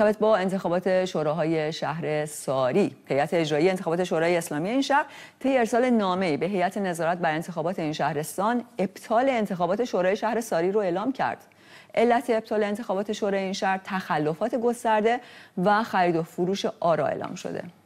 مرتبط با انتخابات شوراهای شهر ساری هیئت اجرایی انتخابات شورای اسلامی این شهر طی ارسال نامه‌ای به هیئت نظارت بر انتخابات این شهرستان ابطال انتخابات شورای شهر ساری رو اعلام کرد علت ابطال انتخابات شورای این شهر تخلفات گسترده و خرید و فروش آرا اعلام شده